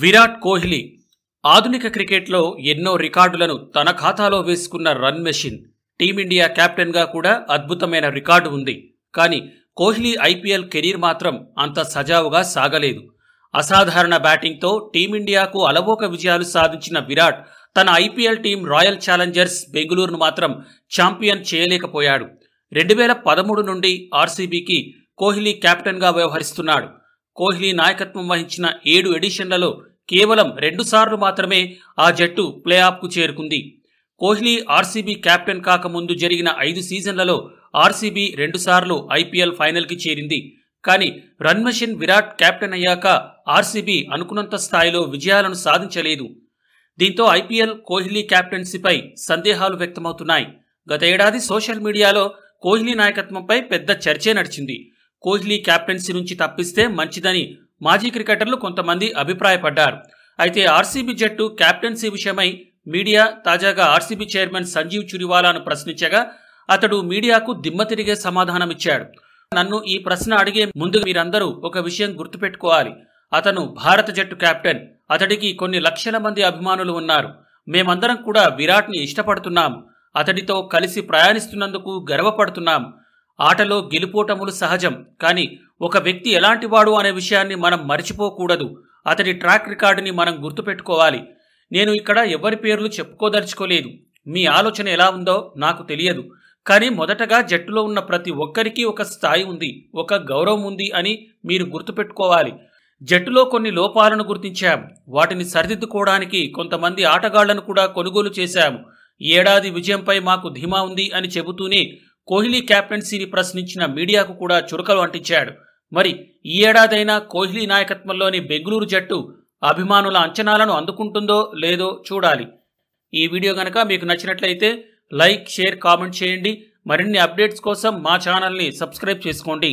విరాట్ కోహ్లీ ఆధునిక క్రికెట్లో ఎన్నో రికార్డులను తన ఖాతాలో వేసుకున్న రన్ మెషిన్ టీమిండియా కెప్టెన్గా కూడా అద్భుతమైన రికార్డు ఉంది కానీ కోహ్లీ ఐపీఎల్ కెరీర్ మాత్రం అంత సజావుగా సాగలేదు అసాధారణ బ్యాటింగ్తో టీమిండియాకు అలవోక విజయాలు సాధించిన విరాట్ తన ఐపీఎల్ టీం రాయల్ ఛాలెంజర్స్ బెంగళూరును మాత్రం ఛాంపియన్ చేయలేకపోయాడు రెండు వేల పదమూడు నుండి ఆర్సీబీకి కోహ్లీ కెప్టెన్గా వ్యవహరిస్తున్నాడు కోహ్లీ నాయకత్వం వహించిన ఏడు ఎడిషన్లలో కేవలం రెండుసార్లు మాత్రమే ఆ జట్టు ప్లే ఆఫ్కు చేరుకుంది కోహ్లీ ఆర్సీబీ కెప్టెన్ కాకముందు జరిగిన ఐదు సీజన్లలో ఆర్సీబీ రెండుసార్లు ఐపీఎల్ ఫైనల్కి చేరింది కానీ రన్ మెషిన్ విరాట్ కెప్టెన్ అయ్యాక ఆర్సీబీ అనుకున్నంత స్థాయిలో విజయాలను సాధించలేదు దీంతో ఐపీఎల్ కోహ్లీ కెప్టెన్సీపై సందేహాలు వ్యక్తమవుతున్నాయి గత ఏడాది సోషల్ మీడియాలో కోహ్లీ నాయకత్వంపై పెద్ద చర్చే నడిచింది కోహ్లీ క్యాప్టెన్సీ నుంచి తప్పిస్తే మంచిదని మాజీ క్రికెటర్లు కొంతమంది అభిప్రాయపడ్డారు అయితే ఆర్సీబీ జట్టు క్యాప్టెన్సీ విషయమై మీడియా తాజాగా ఆర్సీబీ చైర్మన్ సంజీవ్ చురివాలాను ప్రశ్నించగా అతడు మీడియాకు దిమ్మ తిరిగే సమాధానమిచ్చాడు నన్ను ఈ ప్రశ్న అడిగే ముందు మీరందరూ ఒక విషయం గుర్తుపెట్టుకోవాలి అతను భారత జట్టు కెప్టెన్ అతడికి కొన్ని లక్షల మంది అభిమానులు ఉన్నారు మేమందరం కూడా విరాట్ని ఇష్టపడుతున్నాం అతడితో కలిసి ప్రయాణిస్తున్నందుకు గర్వపడుతున్నాం ఆటలో గెలుపోటములు సహజం కానీ ఒక వ్యక్తి ఎలాంటివాడు అనే విషయాన్ని మనం మర్చిపోకూడదు అతడి ట్రాక్ రికార్డుని మనం గుర్తుపెట్టుకోవాలి నేను ఇక్కడ ఎవరి పేర్లు చెప్పుకోదలుచుకోలేదు మీ ఆలోచన ఎలా ఉందో నాకు తెలియదు కానీ మొదటగా జట్టులో ఉన్న ప్రతి ఒక్కరికి ఒక స్థాయి ఉంది ఒక గౌరవం ఉంది అని మీరు గుర్తుపెట్టుకోవాలి జట్టులో కొన్ని లోపాలను గుర్తించాం వాటిని సరిదిద్దుకోవడానికి కొంతమంది ఆటగాళ్లను కూడా కొనుగోలు చేశాము ఏడాది విజయంపై మాకు ధీమా ఉంది అని చెబుతూనే కోహ్లీ క్యాప్టెన్సీని ప్రశ్నించిన మీడియాకు కూడా చురుకలు అంటించాడు మరి ఈ ఏడాదైనా కోహ్లీ నాయకత్వంలోని బెంగళూరు జట్టు అభిమానుల అంచనాలను అందుకుంటుందో లేదో చూడాలి ఈ వీడియో కనుక మీకు నచ్చినట్లయితే లైక్ షేర్ కామెంట్ చేయండి మరిన్ని అప్డేట్స్ కోసం మా ఛానల్ని సబ్స్క్రైబ్ చేసుకోండి